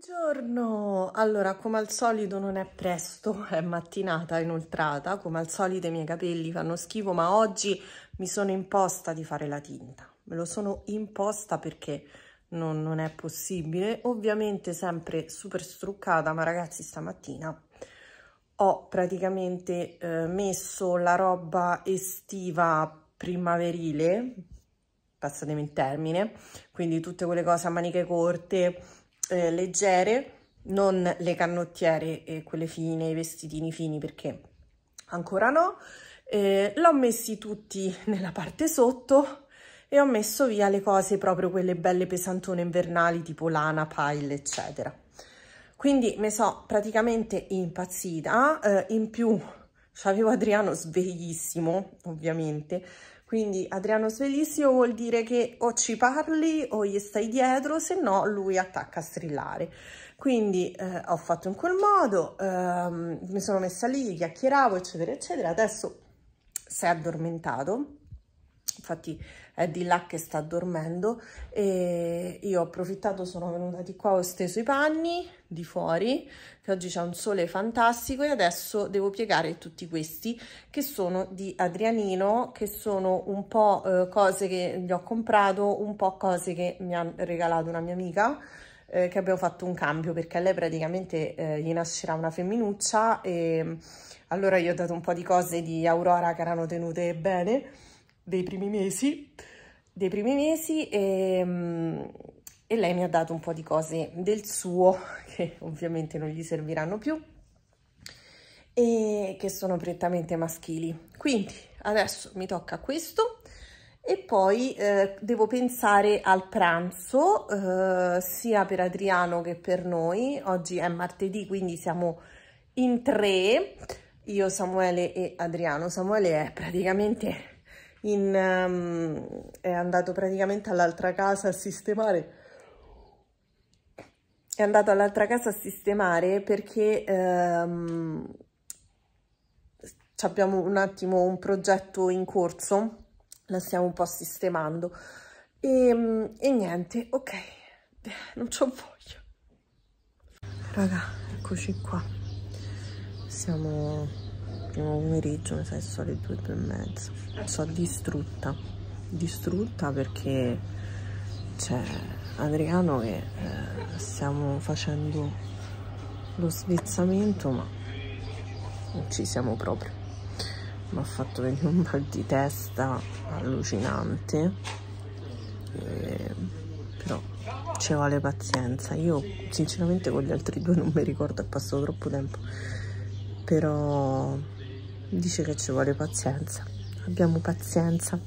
Buongiorno! Allora, come al solito non è presto, è mattinata inoltrata, come al solito i miei capelli fanno schifo, ma oggi mi sono imposta di fare la tinta. Me lo sono imposta perché non, non è possibile. Ovviamente sempre super struccata, ma ragazzi stamattina ho praticamente eh, messo la roba estiva primaverile, passatemi il termine, quindi tutte quelle cose a maniche corte, eh, leggere, non le canottiere, eh, quelle fine, i vestitini fini perché ancora no. Eh, L'ho messi tutti nella parte sotto e ho messo via le cose proprio quelle belle pesantone invernali tipo lana, pile eccetera. Quindi mi sono praticamente impazzita, eh, in più avevo Adriano sveglissimo, ovviamente, quindi Adriano sveglissimo vuol dire che o ci parli o gli stai dietro, se no lui attacca a strillare. Quindi eh, ho fatto in quel modo, ehm, mi sono messa lì, chiacchieravo, eccetera, eccetera. Adesso si è addormentato, infatti è di là che sta dormendo e io ho approfittato sono venuta di qua ho steso i panni di fuori che oggi c'è un sole fantastico e adesso devo piegare tutti questi che sono di Adrianino che sono un po' eh, cose che gli ho comprato un po' cose che mi ha regalato una mia amica eh, che abbiamo fatto un cambio perché a lei praticamente eh, gli nascerà una femminuccia e allora gli ho dato un po' di cose di Aurora che erano tenute bene dei primi mesi, dei primi mesi e, ehm, e lei mi ha dato un po' di cose del suo che ovviamente non gli serviranno più e che sono prettamente maschili. Quindi adesso mi tocca questo e poi eh, devo pensare al pranzo eh, sia per Adriano che per noi. Oggi è martedì quindi siamo in tre, io, Samuele e Adriano. Samuele è praticamente in, um, è andato praticamente all'altra casa a sistemare è andato all'altra casa a sistemare perché um, ehm, abbiamo un attimo un progetto in corso la stiamo un po' sistemando e, ehm, e niente ok non ci voglia raga eccoci qua siamo primo pomeriggio mi sa che sono le due, due e mezza sono distrutta distrutta perché c'è cioè, Adriano che eh, stiamo facendo lo svezzamento ma non ci siamo proprio mi ha fatto venire un mal di testa allucinante e... Eh, però ci vuole pazienza io sinceramente con gli altri due non mi ricordo è passato troppo tempo però dice che ci vuole pazienza abbiamo pazienza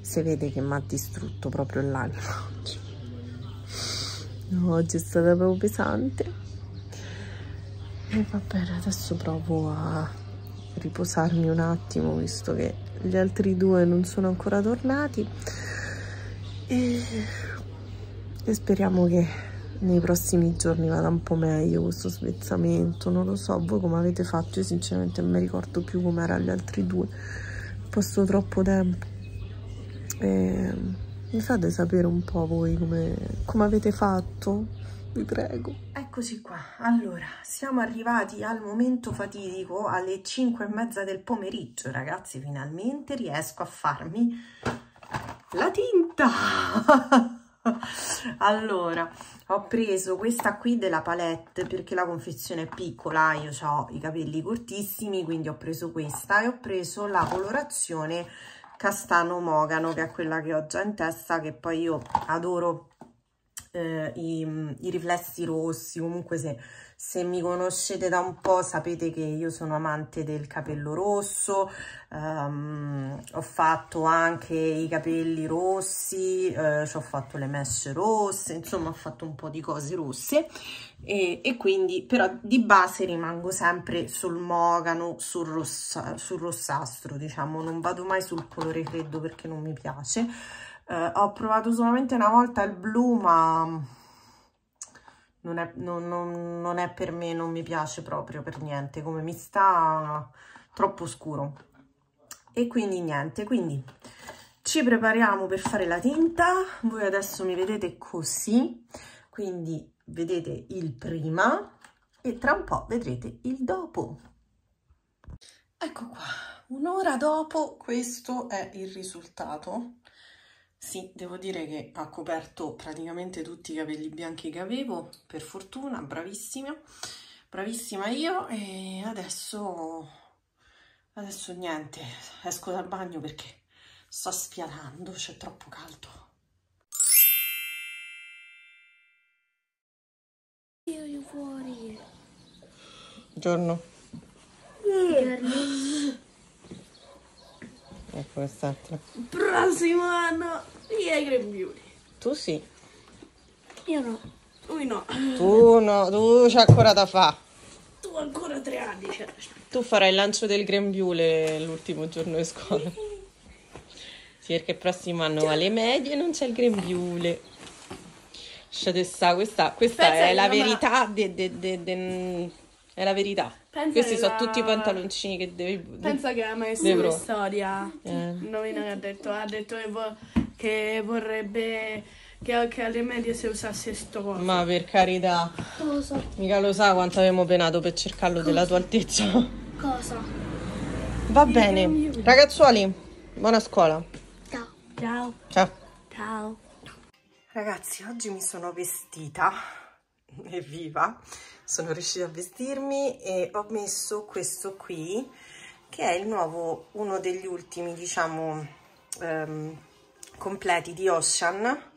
si vede che mi ha distrutto proprio l'anima oggi oggi è stata proprio pesante e va bene adesso provo a riposarmi un attimo visto che gli altri due non sono ancora tornati e, e speriamo che nei prossimi giorni vada un po' meglio questo svezzamento non lo so voi come avete fatto io sinceramente non mi ricordo più come com'era gli altri due posto troppo tempo e ehm, mi fate sapere un po' voi come, come avete fatto vi prego eccoci qua allora siamo arrivati al momento fatidico alle 5 e mezza del pomeriggio ragazzi finalmente riesco a farmi la tinta allora ho preso questa qui della palette perché la confezione è piccola io ho i capelli cortissimi quindi ho preso questa e ho preso la colorazione castano mogano che è quella che ho già in testa che poi io adoro eh, i, i riflessi rossi comunque se se mi conoscete da un po' sapete che io sono amante del capello rosso, um, ho fatto anche i capelli rossi, eh, ho fatto le mesh rosse, insomma ho fatto un po' di cose rosse e, e quindi però di base rimango sempre sul mogano, sul, rossa, sul rossastro diciamo, non vado mai sul colore freddo perché non mi piace. Uh, ho provato solamente una volta il blu ma non è, non, non, non è per me, non mi piace proprio per niente, come mi sta troppo scuro. E quindi niente, quindi ci prepariamo per fare la tinta, voi adesso mi vedete così, quindi vedete il prima e tra un po' vedrete il dopo. Ecco qua, un'ora dopo questo è il risultato. Sì, devo dire che ha coperto praticamente tutti i capelli bianchi che avevo, per fortuna, bravissima, bravissima io e adesso, adesso niente, esco dal bagno perché sto sfiatando, c'è troppo caldo. Io fuori. Buongiorno. Buongiorno. Ecco quest'altra. Prossimo anno via i grembiuli. Tu sì. Io no. Lui no. Tu no, tu c'è ancora da fa. Tu ancora tre anni c'è. Certo. Tu farai il lancio del grembiule l'ultimo giorno di scuola. sì, perché il prossimo anno alle medie non c'è il grembiule. Cioè, questa, questa è la verità la... De, de, de, è la verità. Pensa Questi sono la... tutti i pantaloncini che devi... Pensa che la maestra di storia, eh. Novina che ha detto, ha detto che, vo- che vorrebbe che, anche alle medie si usasse sto coso. Ma per carità. Cosa? Mica lo sa quanto abbiamo penato per cercarlo Cosa? della tua altezza. Cosa? Va Mi bene. Ragazzuoli, buona scuola. Ciao. Ciao. Ciao. Ragazzi, oggi mi sono vestita evviva sono riuscita a vestirmi e ho messo questo qui che è il nuovo uno degli ultimi diciamo ehm, completi di Ocean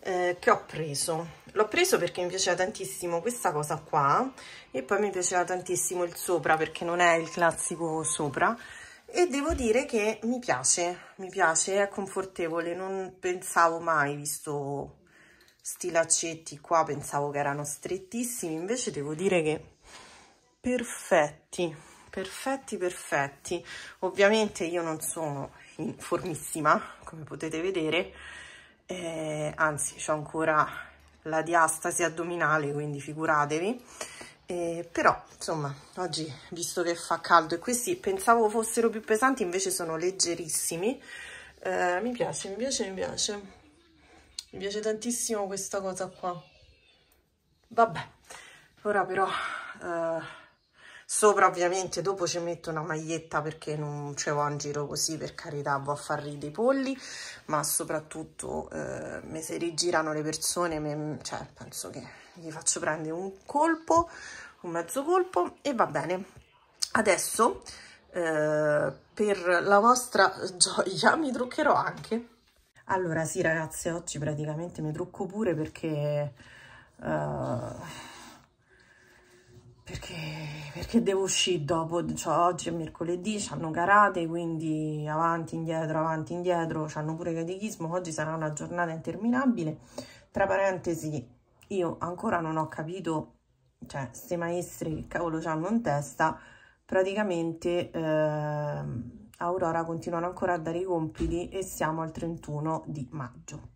eh, che ho preso l'ho preso perché mi piaceva tantissimo questa cosa qua e poi mi piaceva tantissimo il sopra perché non è il classico sopra e devo dire che mi piace mi piace è confortevole non pensavo mai visto sti laccetti qua pensavo che erano strettissimi invece devo dire che perfetti perfetti perfetti ovviamente io non sono in formissima come potete vedere eh, anzi ho ancora la diastasi addominale quindi figuratevi eh, però insomma oggi visto che fa caldo e questi pensavo fossero più pesanti invece sono leggerissimi eh, mi piace mi piace mi piace piace tantissimo questa cosa qua. Vabbè, ora però eh, sopra ovviamente dopo ci metto una maglietta perché non ce l'ho in giro così, per carità, vo a far ridere i polli, ma soprattutto eh, se rigirano le persone, me, cioè, penso che gli faccio prendere un colpo, un mezzo colpo e va bene. Adesso... Eh, per la vostra gioia mi truccherò anche allora, sì ragazze, oggi praticamente mi trucco pure perché... Uh, perché, perché devo uscire dopo, cioè oggi è mercoledì, hanno karate, quindi avanti, indietro, avanti, indietro, hanno pure catechismo, oggi sarà una giornata interminabile. Tra parentesi, io ancora non ho capito, cioè, se maestre che cavolo hanno in testa, praticamente... Eh, Aurora continuano ancora a dare i compiti e siamo al 31 di maggio.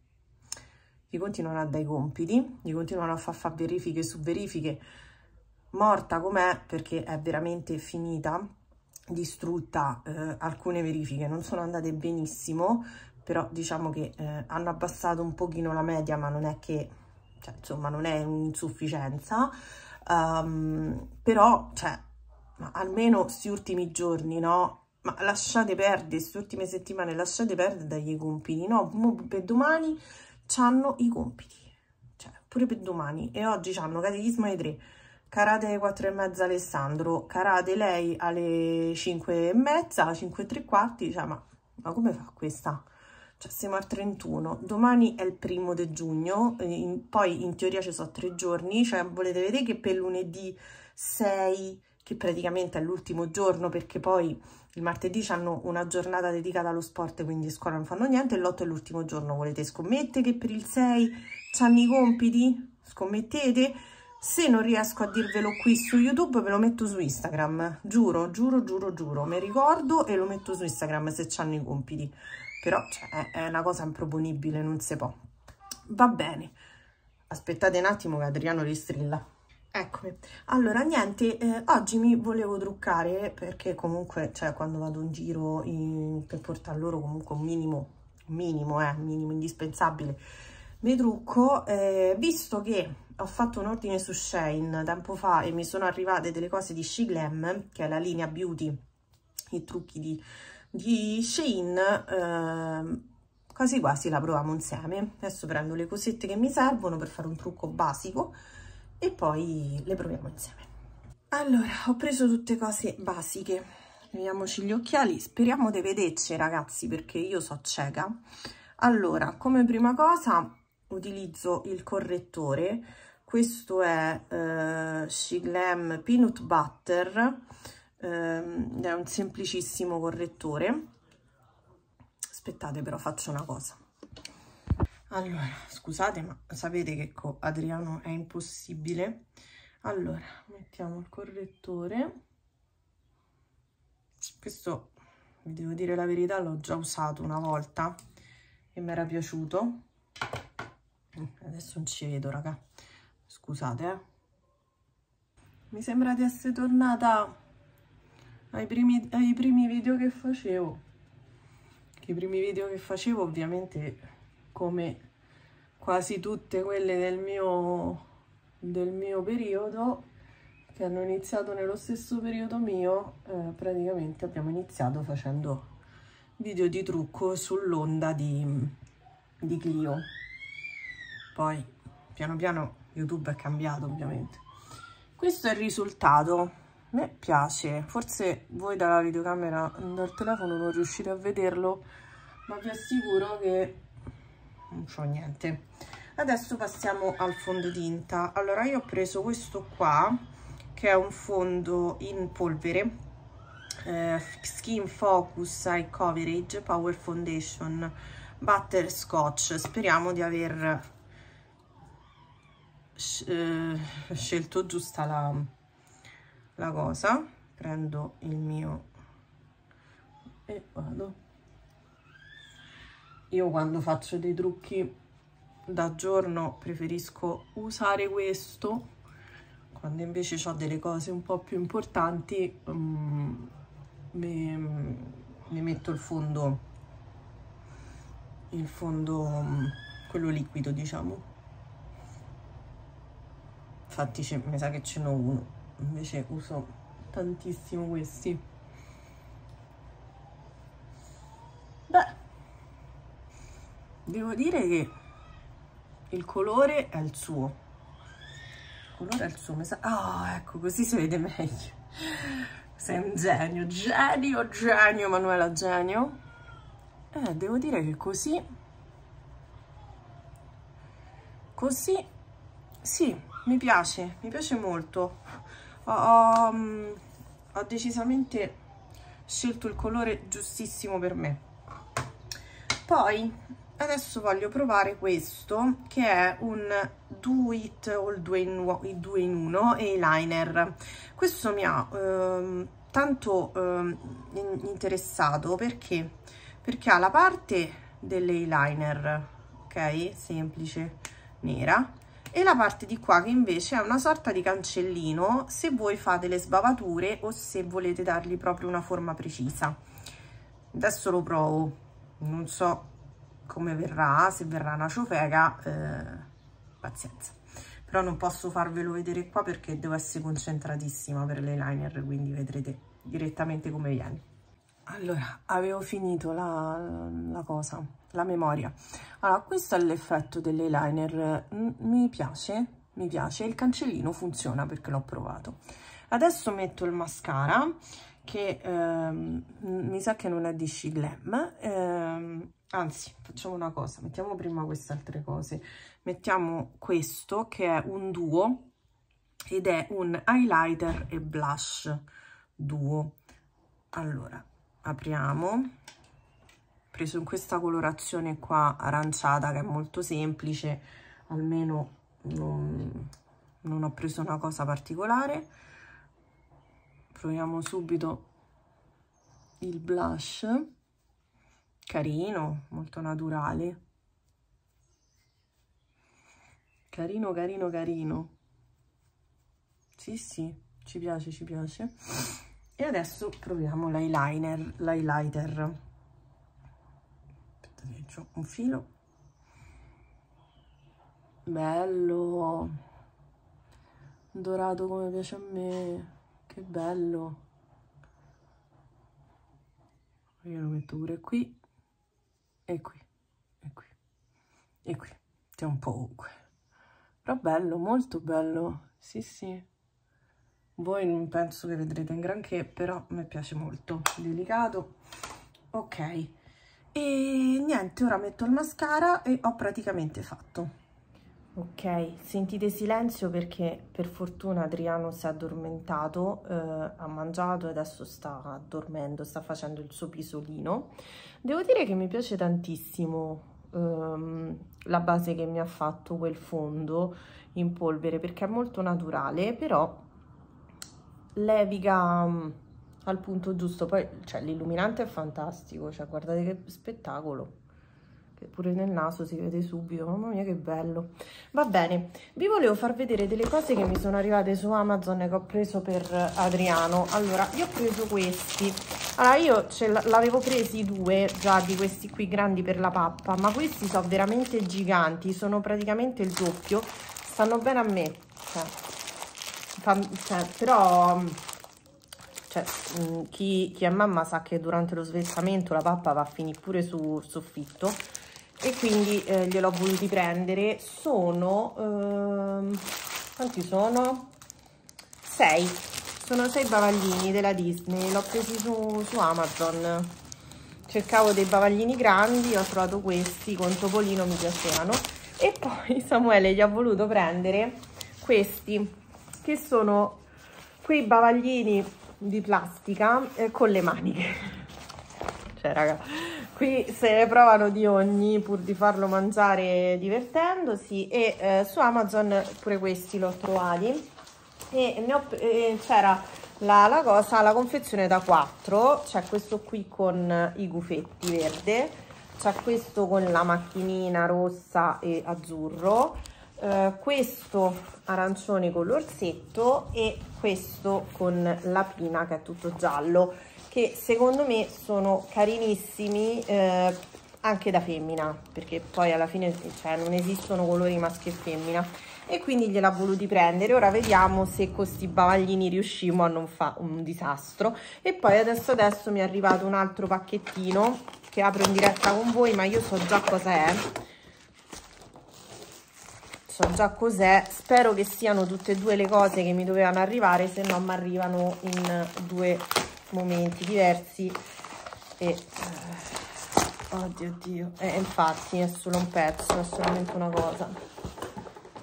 Gli continuano a dare i compiti, gli continuano a far fare verifiche su verifiche, morta com'è perché è veramente finita, distrutta, eh, alcune verifiche non sono andate benissimo, però diciamo che eh, hanno abbassato un pochino la media, ma non è che, cioè, insomma, non è un'insufficienza, um, però, cioè, almeno questi ultimi giorni, no? ma lasciate perdere queste ultime settimane lasciate perdere dagli compiti no per domani c'hanno i compiti cioè pure per domani e oggi c'hanno catechismo alle 3 karate alle 4 e mezza Alessandro karate lei alle 5 e mezza 5 e tre quarti cioè ma, ma come fa questa cioè siamo al 31, domani è il primo di giugno, eh, in, poi in teoria ci sono tre giorni, cioè volete vedere che per lunedì 6 che praticamente è l'ultimo giorno perché poi il martedì hanno una giornata dedicata allo sport quindi a scuola non fanno niente l'8 è l'ultimo giorno volete scommettere che per il 6 hanno i compiti? scommettete se non riesco a dirvelo qui su youtube ve lo metto su instagram giuro giuro giuro giuro mi ricordo e lo metto su instagram se hanno i compiti però cioè, è una cosa improponibile non si può va bene aspettate un attimo che Adriano li strilla Eccomi, allora niente, eh, oggi mi volevo truccare perché comunque, cioè quando vado in giro in, per portare loro comunque un minimo, minimo, eh, minimo indispensabile, mi trucco, eh, visto che ho fatto un ordine su Shane tempo fa e mi sono arrivate delle cose di She Glam, che è la linea beauty, i trucchi di, di Shane, ehm, quasi quasi la proviamo insieme, adesso prendo le cosette che mi servono per fare un trucco basico, e poi le proviamo insieme. Allora, ho preso tutte cose basiche. Vediamoci gli occhiali. Speriamo di vederci, ragazzi, perché io so cieca. Allora, come prima cosa utilizzo il correttore. Questo è eh, Shiglam Peanut Butter. Eh, è un semplicissimo correttore. Aspettate, però faccio una cosa. Allora, scusate, ma sapete che con Adriano è impossibile. Allora, mettiamo il correttore. Questo, vi devo dire la verità, l'ho già usato una volta e mi era piaciuto. Mm, adesso non ci vedo, raga. Scusate, eh. Mi sembra di essere tornata ai primi, ai primi video che facevo. Che i primi video che facevo ovviamente come quasi tutte quelle del mio, del mio periodo, che hanno iniziato nello stesso periodo mio, eh, praticamente abbiamo iniziato facendo video di trucco sull'onda di, di Clio. Poi, piano piano, YouTube è cambiato, ovviamente. Questo è il risultato. A me piace. Forse voi dalla videocamera, dal telefono, non riuscite a vederlo, ma vi assicuro che non c'ho niente adesso passiamo al fondotinta allora io ho preso questo qua che è un fondo in polvere eh, skin focus eye coverage power foundation butter scotch speriamo di aver eh, scelto giusta la, la cosa prendo il mio e vado io quando faccio dei trucchi da giorno preferisco usare questo quando invece ho delle cose un po' più importanti um, mm, mi metto il fondo il fondo um, quello liquido diciamo infatti mi sa che ce n'ho uno invece uso tantissimo questi devo dire che il colore è il suo il colore è il suo ah oh, ecco così si vede meglio sei un genio genio genio Manuela genio eh, devo dire che così così sì mi piace mi piace molto ho, ho, mm, ho decisamente scelto il colore giustissimo per me poi adesso voglio provare questo che è un do it all due in, uno eyeliner questo mi ha ehm, tanto ehm, interessato perché perché ha la parte dell'eyeliner ok semplice nera e la parte di qua che invece è una sorta di cancellino se voi fate le sbavature o se volete dargli proprio una forma precisa adesso lo provo non so come verrà, se verrà una ciofeca, eh, pazienza. Però non posso farvelo vedere qua perché devo essere concentratissima per l'eyeliner, quindi vedrete direttamente come viene. Allora, avevo finito la, la, cosa, la memoria. Allora, questo è l'effetto dell'eyeliner. Mi piace, mi piace. Il cancellino funziona perché l'ho provato. Adesso metto il mascara, che ehm, mi sa che non è di Shiglam. Ehm, anzi facciamo una cosa mettiamo prima queste altre cose mettiamo questo che è un duo ed è un highlighter e blush duo allora apriamo preso in questa colorazione qua aranciata che è molto semplice almeno non, non ho preso una cosa particolare proviamo subito il blush carino, molto naturale. Carino, carino, carino. Sì, sì, ci piace, ci piace. E adesso proviamo l'eyeliner, l'highlighter. Aspettate che ho un filo. Bello. Dorato come piace a me. Che bello. Io lo metto pure qui e qui, e qui, e qui, c'è un po' ovunque. Però bello, molto bello, sì sì. Voi non penso che vedrete in granché, però mi piace molto, delicato. Ok, e niente, ora metto il mascara e ho praticamente fatto. Ok, sentite silenzio perché per fortuna Adriano si è addormentato, eh, ha mangiato e adesso sta dormendo, sta facendo il suo pisolino. Devo dire che mi piace tantissimo ehm, la base che mi ha fatto quel fondo in polvere perché è molto naturale, però leviga mh, mm, al punto giusto. Poi cioè, l'illuminante è fantastico, cioè, guardate che spettacolo pure nel naso si vede subito, mamma mia che bello. Va bene, vi volevo far vedere delle cose che mi sono arrivate su Amazon e che ho preso per Adriano. Allora, io ho preso questi. Allora, io l'avevo presi due già di questi qui grandi per la pappa, ma questi sono veramente giganti, sono praticamente il doppio, stanno bene a me. Cioè, fan, cioè, però cioè, mm, chi, chi, è mamma sa che durante lo svezzamento la pappa va a finire pure sul soffitto e quindi eh, gliel'ho voluti prendere sono ehm, quanti sono? 6 sono 6 bavaglini della Disney l'ho presi su, su Amazon cercavo dei bavaglini grandi ho trovato questi con Topolino mi piacevano e poi Samuele gli ha voluto prendere questi che sono quei bavaglini di plastica eh, con le maniche cioè, raga, qui se ne provano di ogni pur di farlo mangiare divertendosi. E eh, su Amazon pure questi l'ho trovati. E eh, c'era la, la, cosa, la confezione da 4. C'è questo qui con i gufetti verde. C'è questo con la macchinina rossa e azzurro. Eh, questo arancione con l'orsetto e questo con la pina che è tutto giallo che secondo me sono carinissimi eh, anche da femmina perché poi alla fine cioè, non esistono colori maschio e femmina e quindi gliel'ha voluti prendere ora vediamo se con questi bavaglini riusciamo a non fare un disastro e poi adesso adesso mi è arrivato un altro pacchettino che apro in diretta con voi ma io so già cosa è so già cos'è spero che siano tutte e due le cose che mi dovevano arrivare se no mi arrivano in due momenti diversi e eh, oddio oddio eh, infatti è solo un pezzo è solamente una cosa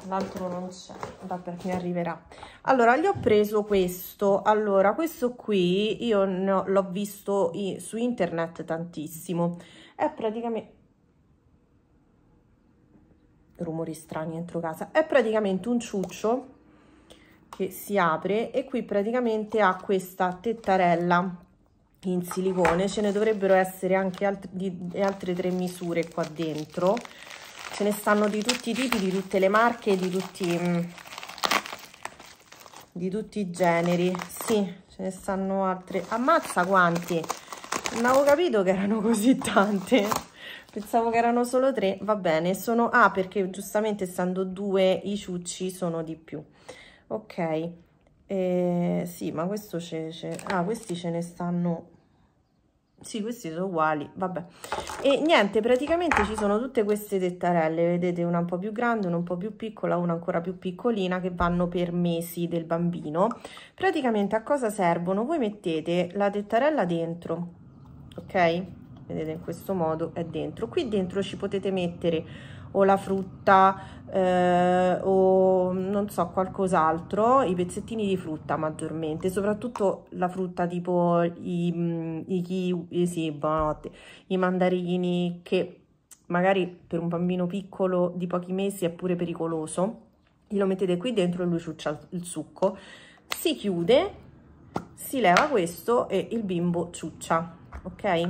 l'altro non c'è vabbè mi arriverà allora gli ho preso questo allora questo qui io l'ho visto su internet tantissimo è praticamente rumori strani dentro casa è praticamente un ciuccio che si apre e qui praticamente ha questa tettarella in silicone ce ne dovrebbero essere anche altre, di, altre tre misure qua dentro ce ne stanno di tutti i tipi di tutte le marche di tutti mm, di tutti i generi sì ce ne stanno altre ammazza quanti non avevo capito che erano così tante pensavo che erano solo tre va bene sono ah perché giustamente essendo due i ciucci sono di più ok eh, sì ma questo c'è ah questi ce ne stanno sì questi sono uguali vabbè e niente praticamente ci sono tutte queste tettarelle vedete una un po più grande una un po più piccola una ancora più piccolina che vanno per mesi del bambino praticamente a cosa servono voi mettete la tettarella dentro ok vedete in questo modo è dentro qui dentro ci potete mettere o la frutta eh, o non so qualcos'altro, i pezzettini di frutta maggiormente, soprattutto la frutta tipo i, mm, i kiwi, eh, sì, buonanotte, i mandarini che magari per un bambino piccolo di pochi mesi è pure pericoloso, glielo mettete qui dentro e lui ciuccia il succo, si chiude, si leva questo e il bimbo ciuccia, ok?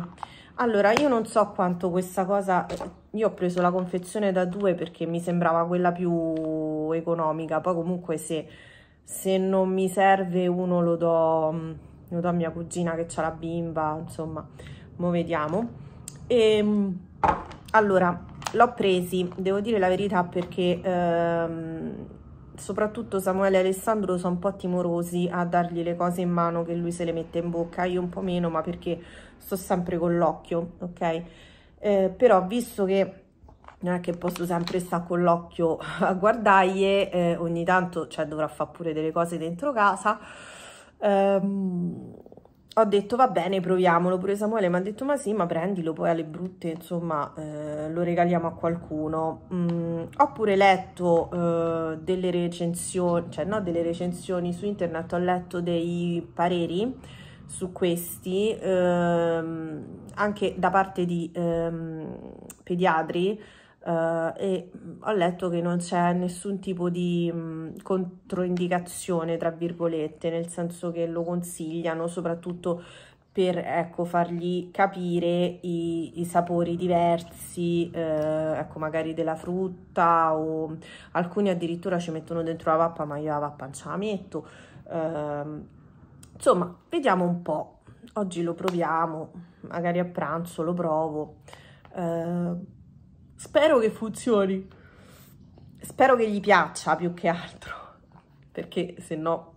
Allora, io non so quanto questa cosa eh, io ho preso la confezione da due perché mi sembrava quella più economica, poi comunque se, se non mi serve uno lo do, mm, lo do a mia cugina che ha la bimba, insomma, mo vediamo. E, ehm, allora, l'ho presi, devo dire la verità perché ehm, soprattutto Samuele e Alessandro sono un po' timorosi a dargli le cose in mano che lui se le mette in bocca, io un po' meno ma perché sto sempre con l'occhio, ok? eh, però visto che non eh, è che posso sempre stare con l'occhio a guardaglie, eh, ogni tanto cioè, dovrò fare pure delle cose dentro casa, ehm, ho detto va bene proviamolo, pure Samuele mi ha detto ma sì ma prendilo poi alle brutte insomma eh, lo regaliamo a qualcuno, mm, ho pure letto eh, delle recensioni, cioè no delle recensioni su internet, ho letto dei pareri su questi ehm, anche da parte di ehm, pediatri eh, e ho letto che non c'è nessun tipo di mh, mm, controindicazione tra virgolette nel senso che lo consigliano soprattutto per ecco, fargli capire i, i sapori diversi, eh, ecco, magari della frutta o alcuni addirittura ci mettono dentro la pappa, ma io la pappa non ce la metto. Eh, Insomma, vediamo un po'. Oggi lo proviamo, magari a pranzo lo provo. Eh, spero che funzioni. Spero che gli piaccia più che altro, perché se no...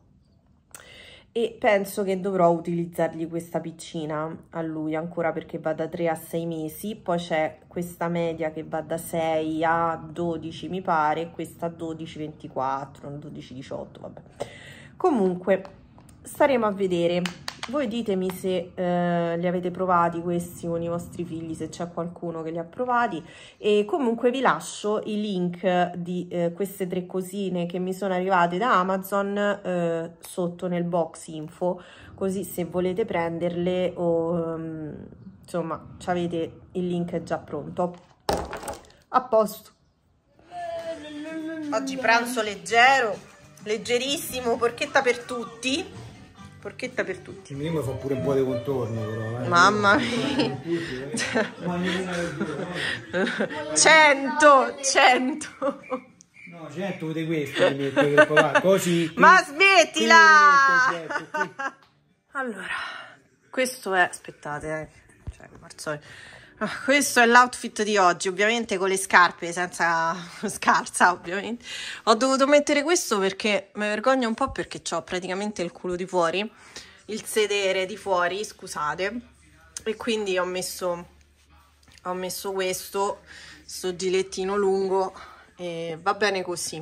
E penso che dovrò utilizzargli questa piccina a lui ancora perché va da 3 a 6 mesi, poi c'è questa media che va da 6 a 12 mi pare, questa 12-24, 12-18, vabbè. Comunque staremo a vedere voi ditemi se eh, li avete provati questi con i vostri figli, se c'è qualcuno che li ha provati e comunque vi lascio i link di eh, queste tre cosine che mi sono arrivate da Amazon eh, sotto nel box info, così se volete prenderle o um, insomma avete il link già pronto. A posto! Oggi pranzo leggero, leggerissimo, porchetta per tutti Porchetta per tutti. Io mi fa pure un po' di contorno però. Eh. Mamma mia. 100, 100. No, 100 di questo. così. Ma smettila! Allora, questo è, aspettate, eh. cioè, Marzoi. Ah, questo è l'outfit di oggi, ovviamente con le scarpe, senza scarsa ovviamente. Ho dovuto mettere questo perché mi vergogno un po' perché ho praticamente il culo di fuori, il sedere di fuori, scusate. E quindi ho messo, ho messo questo, sto gilettino lungo e va bene così.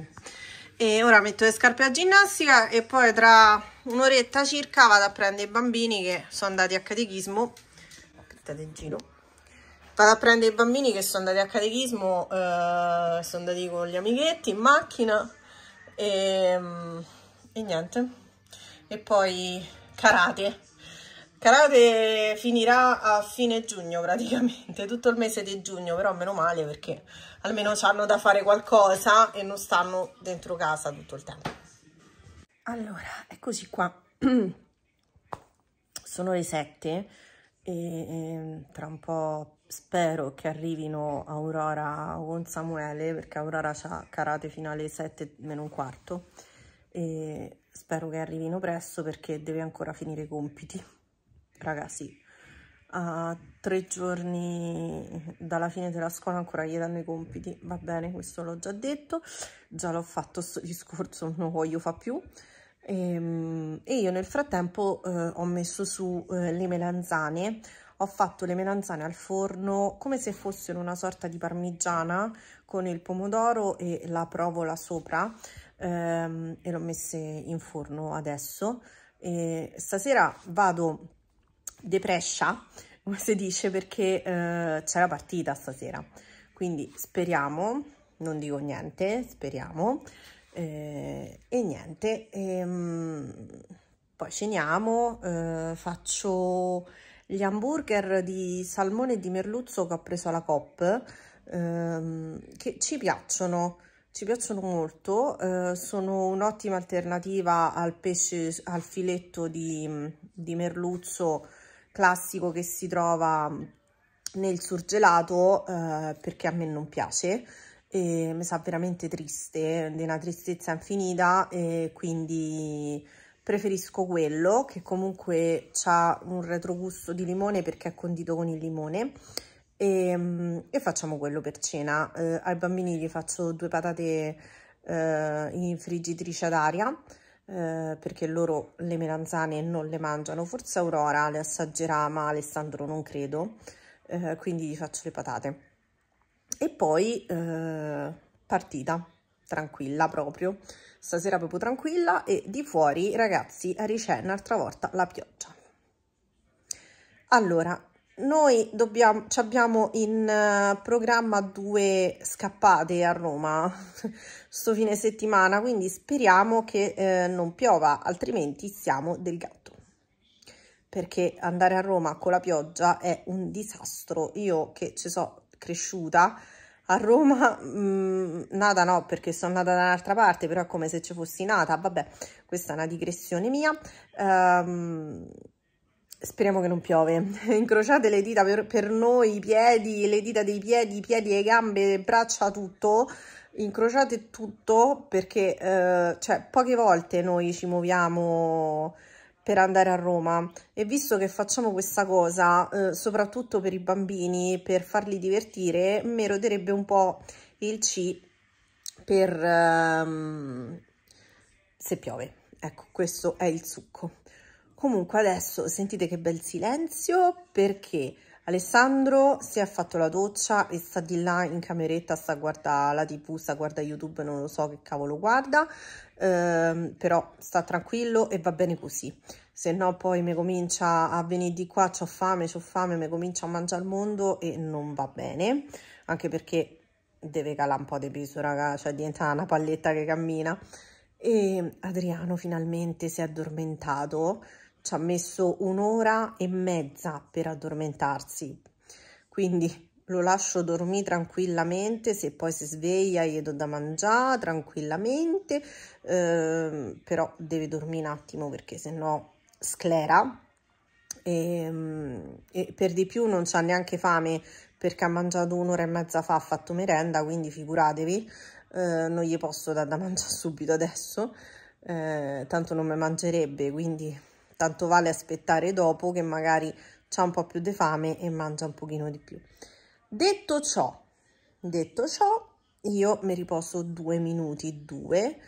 E ora metto le scarpe a ginnastica e poi tra un'oretta circa vado a prendere i bambini che sono andati a catechismo. Aspettate in giro Vado a prendere i bambini che sono andati a catechismo, eh, sono andati con gli amichetti in macchina e, ehm, e niente. E poi karate. Karate finirà a fine giugno praticamente, tutto il mese di giugno, però meno male perché almeno hanno da fare qualcosa e non stanno dentro casa tutto il tempo. Allora, eccoci qua. Sono le 7 e, e tra un po' spero che arrivino Aurora con Samuele perché Aurora ha karate fino alle 7 meno un quarto e spero che arrivino presto perché deve ancora finire i compiti ragazzi a tre giorni dalla fine della scuola ancora gli danno i compiti va bene questo l'ho già detto già l'ho fatto questo discorso non lo voglio fa più e, ehm, e io nel frattempo eh, ho messo su eh, le melanzane, ho fatto le melanzane al forno come se fossero una sorta di parmigiana con il pomodoro e la provola sopra ehm, e ho messe in forno adesso. E stasera vado deprescia, come si dice, perché eh, c'è la partita stasera. Quindi speriamo, non dico niente, speriamo eh, e niente, ehm, poi ceniamo, eh, faccio gli hamburger di salmone e di merluzzo che ho preso alla COP, ehm, che ci piacciono, ci piacciono molto, eh, sono un'ottima alternativa al pesce, al filetto di, di merluzzo classico che si trova nel surgelato eh, perché a me non piace e mi sa veramente triste, di una tristezza infinita e quindi preferisco quello che comunque ha un retrogusto di limone perché è condito con il limone e, ehm, e facciamo quello per cena. Eh, ai bambini gli faccio due patate eh, in friggitrice ad aria eh, perché loro le melanzane non le mangiano, forse Aurora le assaggerà ma Alessandro non credo, eh, quindi gli faccio le patate e poi eh, partita tranquilla proprio stasera proprio tranquilla e di fuori ragazzi ricè un'altra volta la pioggia allora noi dobbiamo, abbiamo in eh, programma due scappate a Roma sto fine settimana, quindi speriamo che eh, non piova, altrimenti siamo del gatto. Perché andare a Roma con la pioggia è un disastro. Io che ci so cresciuta a Roma, mh, mm, nata no perché sono nata da un'altra parte, però è come se ci fossi nata, vabbè, questa è una digressione mia. Um, speriamo che non piove. Incrociate le dita per, per, noi, i piedi, le dita dei piedi, i piedi, le gambe, le braccia, tutto. Incrociate tutto perché, eh, cioè, poche volte noi ci muoviamo per andare a Roma e visto che facciamo questa cosa eh, soprattutto per i bambini per farli divertire mi roderebbe un po' il C per ehm, se piove ecco questo è il succo comunque adesso sentite che bel silenzio perché Alessandro si è fatto la doccia e sta di là in cameretta, sta a guardare la tv, sta a guardare YouTube, non lo so che cavolo guarda, ehm, però sta tranquillo e va bene così. Se no poi mi comincia a venire di qua, ho fame, ho fame, mi comincia a mangiare il mondo e non va bene, anche perché deve calare un po' di peso, raga, cioè diventa una palletta che cammina. E Adriano finalmente si è addormentato ci ha messo un'ora e mezza per addormentarsi, quindi lo lascio dormire tranquillamente, se poi si sveglia gli do da mangiare tranquillamente, eh, però deve dormire un attimo perché sennò sclera e, ehm, e per di più non c'ha neanche fame perché ha mangiato un'ora e mezza fa, ha fatto merenda, quindi figuratevi, eh, non gli posso dare da mangiare subito adesso, eh, tanto non mi mangerebbe, quindi tanto vale aspettare dopo che magari c'è un po' più di fame e mangia un pochino di più. Detto ciò, detto ciò, io mi riposo due minuti, due,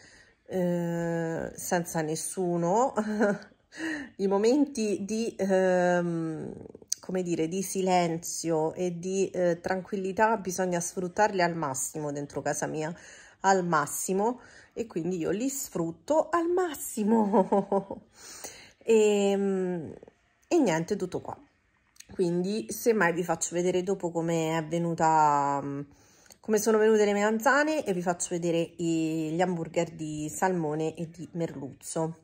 eh, senza nessuno. I momenti di, ehm, come dire, di silenzio e di eh, tranquillità bisogna sfruttarli al massimo dentro casa mia, al massimo, e quindi io li sfrutto al massimo. E, ehm, e niente, tutto qua. Quindi se mai vi faccio vedere dopo come è venuta, mm, come sono venute le melanzane e vi faccio vedere gli hamburger di salmone e di merluzzo.